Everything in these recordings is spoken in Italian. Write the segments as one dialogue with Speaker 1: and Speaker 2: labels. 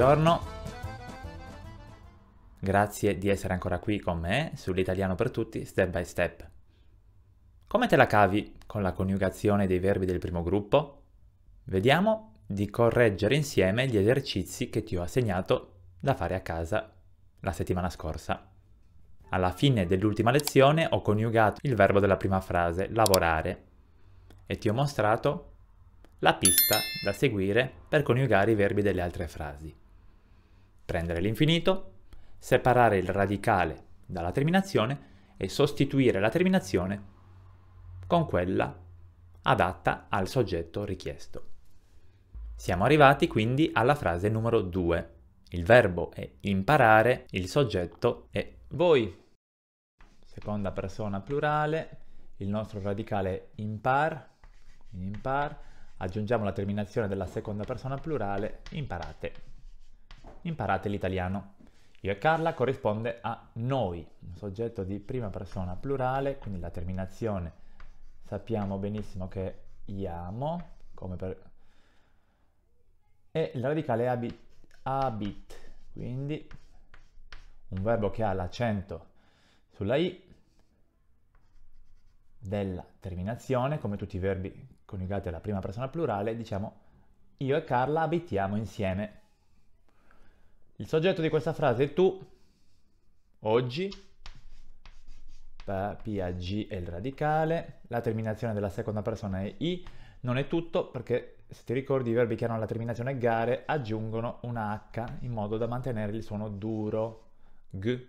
Speaker 1: buongiorno. Grazie di essere ancora qui con me sull'italiano per tutti step by step. Come te la cavi con la coniugazione dei verbi del primo gruppo? Vediamo di correggere insieme gli esercizi che ti ho assegnato da fare a casa la settimana scorsa. Alla fine dell'ultima lezione ho coniugato il verbo della prima frase, lavorare, e ti ho mostrato la pista da seguire per coniugare i verbi delle altre frasi prendere l'infinito, separare il radicale dalla terminazione e sostituire la terminazione con quella adatta al soggetto richiesto. Siamo arrivati quindi alla frase numero 2. Il verbo è imparare, il soggetto è voi. Seconda persona plurale, il nostro radicale impar, impar, aggiungiamo la terminazione della seconda persona plurale, imparate imparate l'italiano. Io e Carla corrisponde a noi, un soggetto di prima persona plurale, quindi la terminazione sappiamo benissimo che iamo, come per... e il radicale abit, abit, quindi un verbo che ha l'accento sulla i della terminazione, come tutti i verbi coniugati alla prima persona plurale, diciamo io e Carla abitiamo insieme. Il soggetto di questa frase è tu, oggi, PAG è il radicale, la terminazione della seconda persona è I, non è tutto perché se ti ricordi i verbi che hanno la terminazione gare aggiungono una H in modo da mantenere il suono duro, G,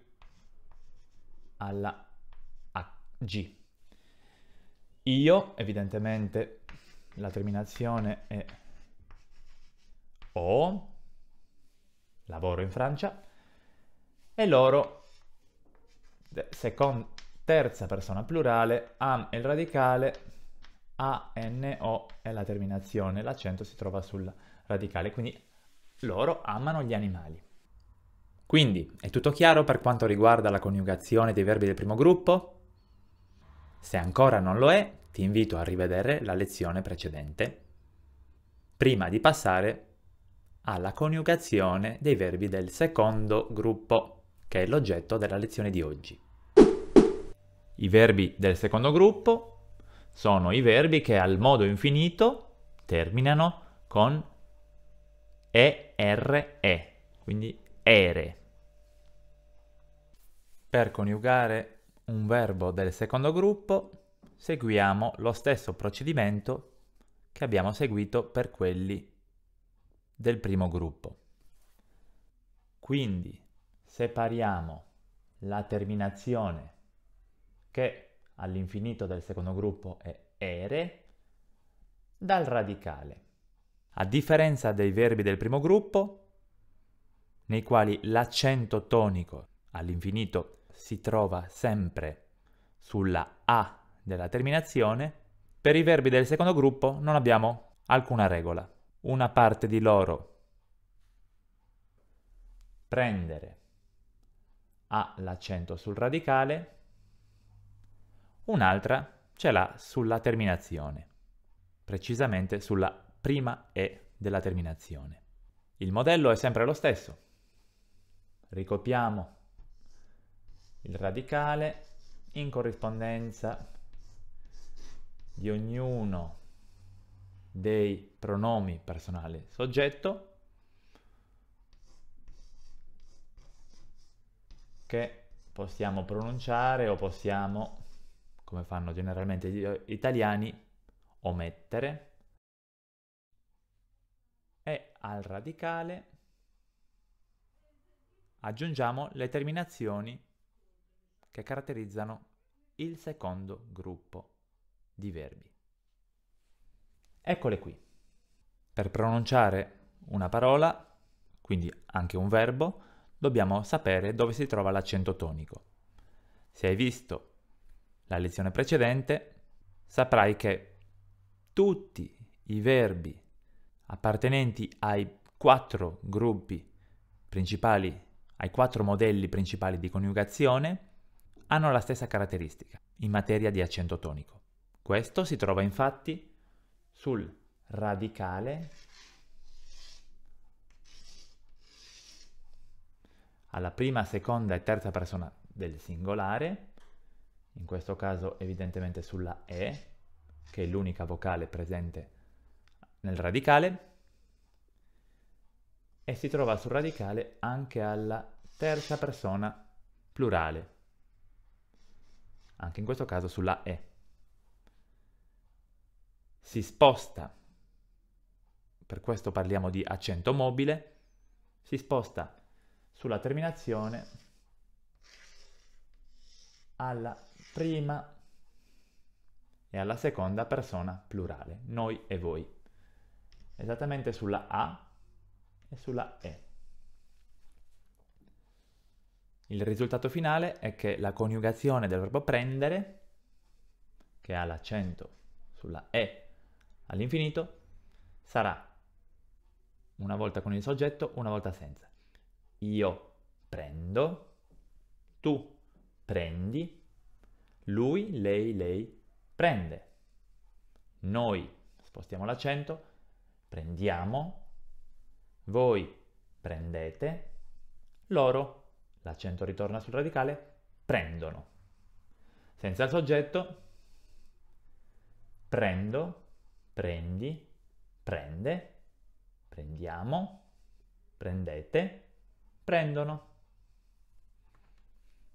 Speaker 1: alla G. Io, evidentemente, la terminazione è O, lavoro in Francia, e loro, seconda, terza persona plurale, am è il radicale, a, n, o è la terminazione, l'accento si trova sul radicale, quindi loro amano gli animali. Quindi, è tutto chiaro per quanto riguarda la coniugazione dei verbi del primo gruppo? Se ancora non lo è, ti invito a rivedere la lezione precedente prima di passare alla coniugazione dei verbi del secondo gruppo, che è l'oggetto della lezione di oggi. I verbi del secondo gruppo sono i verbi che al modo infinito terminano con ere, quindi ere. Per coniugare un verbo del secondo gruppo seguiamo lo stesso procedimento che abbiamo seguito per quelli del primo gruppo. Quindi separiamo la terminazione che all'infinito del secondo gruppo è ere dal radicale. A differenza dei verbi del primo gruppo, nei quali l'accento tonico all'infinito si trova sempre sulla A della terminazione, per i verbi del secondo gruppo non abbiamo alcuna regola una parte di loro. Prendere ha l'accento sul radicale, un'altra ce l'ha sulla terminazione, precisamente sulla prima E della terminazione. Il modello è sempre lo stesso. Ricopiamo il radicale in corrispondenza di ognuno dei pronomi personali soggetto che possiamo pronunciare o possiamo, come fanno generalmente gli italiani, omettere. E al radicale aggiungiamo le terminazioni che caratterizzano il secondo gruppo di verbi. Eccole qui. Per pronunciare una parola, quindi anche un verbo, dobbiamo sapere dove si trova l'accento tonico. Se hai visto la lezione precedente, saprai che tutti i verbi appartenenti ai quattro gruppi principali, ai quattro modelli principali di coniugazione, hanno la stessa caratteristica in materia di accento tonico. Questo si trova infatti sul radicale alla prima, seconda e terza persona del singolare, in questo caso evidentemente sulla E, che è l'unica vocale presente nel radicale, e si trova sul radicale anche alla terza persona plurale, anche in questo caso sulla E si sposta, per questo parliamo di accento mobile, si sposta sulla terminazione alla prima e alla seconda persona plurale, noi e voi, esattamente sulla A e sulla E. Il risultato finale è che la coniugazione del verbo prendere, che ha l'accento sulla E all'infinito, sarà una volta con il soggetto, una volta senza. Io prendo, tu prendi, lui, lei, lei prende. Noi, spostiamo l'accento, prendiamo, voi prendete, loro, l'accento ritorna sul radicale, prendono. Senza il soggetto, prendo, prendi, prende, prendiamo, prendete, prendono.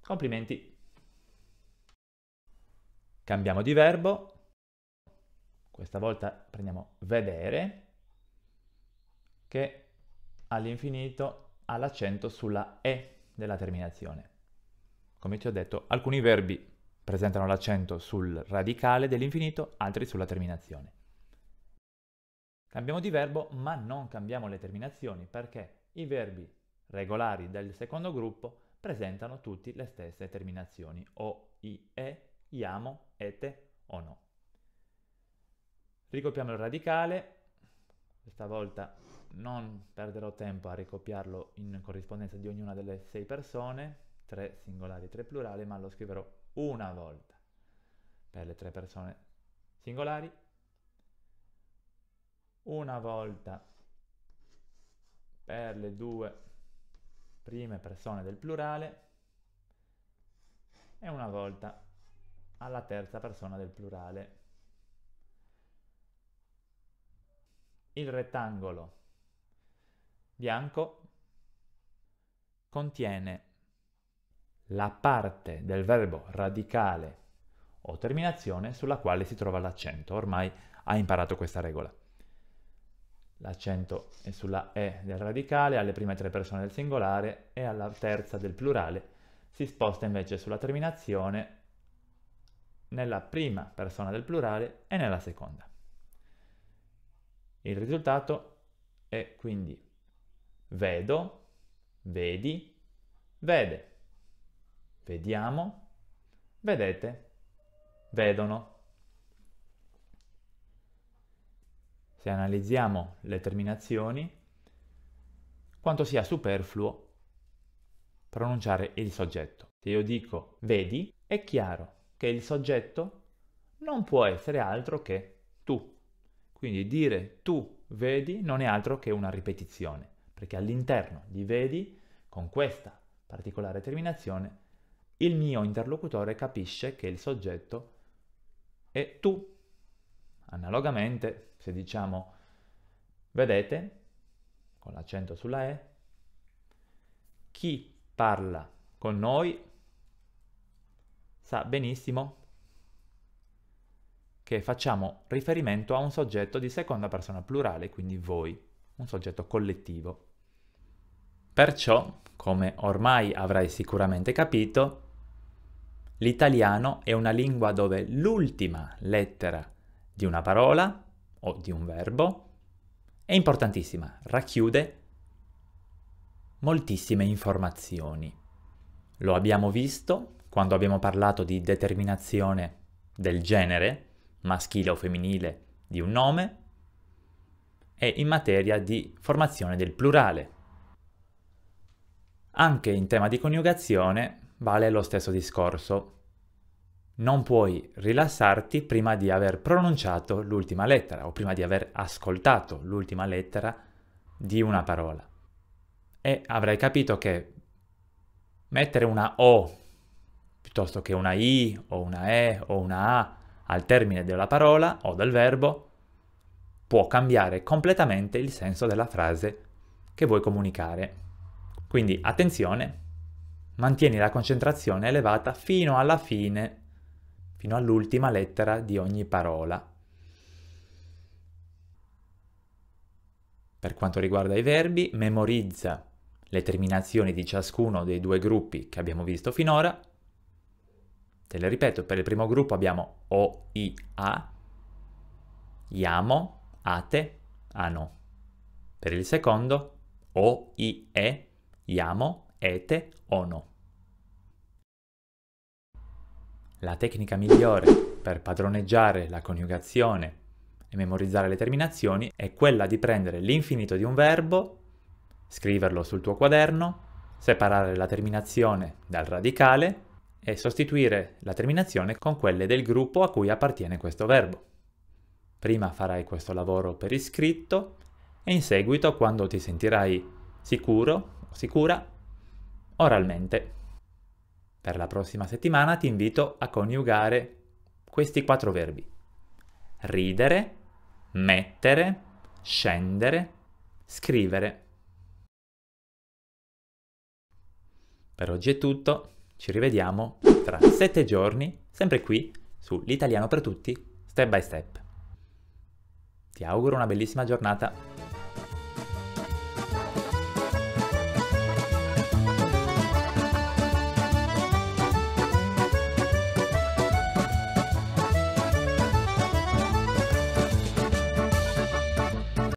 Speaker 1: Complimenti. Cambiamo di verbo. Questa volta prendiamo vedere, che all'infinito ha l'accento sulla E della terminazione. Come ti ho detto, alcuni verbi presentano l'accento sul radicale dell'infinito, altri sulla terminazione. Cambiamo di verbo ma non cambiamo le terminazioni perché i verbi regolari del secondo gruppo presentano tutte le stesse terminazioni o i e, iamo, ete o no. Ricopiamo il radicale, questa volta non perderò tempo a ricopiarlo in corrispondenza di ognuna delle sei persone, tre singolari e 3 plurali, ma lo scriverò una volta per le tre persone singolari una volta per le due prime persone del plurale e una volta alla terza persona del plurale. Il rettangolo bianco contiene la parte del verbo radicale o terminazione sulla quale si trova l'accento. Ormai ha imparato questa regola l'accento è sulla E del radicale, alle prime tre persone del singolare e alla terza del plurale. Si sposta invece sulla terminazione nella prima persona del plurale e nella seconda. Il risultato è quindi vedo, vedi, vede, vediamo, vedete, vedono. se analizziamo le terminazioni, quanto sia superfluo pronunciare il soggetto. Se io dico vedi, è chiaro che il soggetto non può essere altro che tu. Quindi dire tu vedi non è altro che una ripetizione, perché all'interno di vedi, con questa particolare terminazione, il mio interlocutore capisce che il soggetto è tu Analogamente, se diciamo vedete, con l'accento sulla E, chi parla con noi sa benissimo che facciamo riferimento a un soggetto di seconda persona plurale, quindi voi, un soggetto collettivo. Perciò, come ormai avrai sicuramente capito, l'italiano è una lingua dove l'ultima lettera di una parola o di un verbo è importantissima, racchiude moltissime informazioni. Lo abbiamo visto quando abbiamo parlato di determinazione del genere, maschile o femminile, di un nome e in materia di formazione del plurale. Anche in tema di coniugazione vale lo stesso discorso non puoi rilassarti prima di aver pronunciato l'ultima lettera o prima di aver ascoltato l'ultima lettera di una parola. E avrai capito che mettere una O piuttosto che una I o una E o una A al termine della parola o del verbo può cambiare completamente il senso della frase che vuoi comunicare. Quindi attenzione, mantieni la concentrazione elevata fino alla fine fino all'ultima lettera di ogni parola. Per quanto riguarda i verbi, memorizza le terminazioni di ciascuno dei due gruppi che abbiamo visto finora. Te le ripeto, per il primo gruppo abbiamo O, I, A, Iamo, Ate, Ano. Per il secondo, O, I, E, Iamo, Ete, Ono. La tecnica migliore per padroneggiare la coniugazione e memorizzare le terminazioni è quella di prendere l'infinito di un verbo, scriverlo sul tuo quaderno, separare la terminazione dal radicale e sostituire la terminazione con quelle del gruppo a cui appartiene questo verbo. Prima farai questo lavoro per iscritto e in seguito, quando ti sentirai sicuro o sicura, oralmente. Per la prossima settimana ti invito a coniugare questi quattro verbi. Ridere, mettere, scendere, scrivere. Per oggi è tutto, ci rivediamo tra sette giorni, sempre qui su L'italiano per tutti, step by step. Ti auguro una bellissima giornata.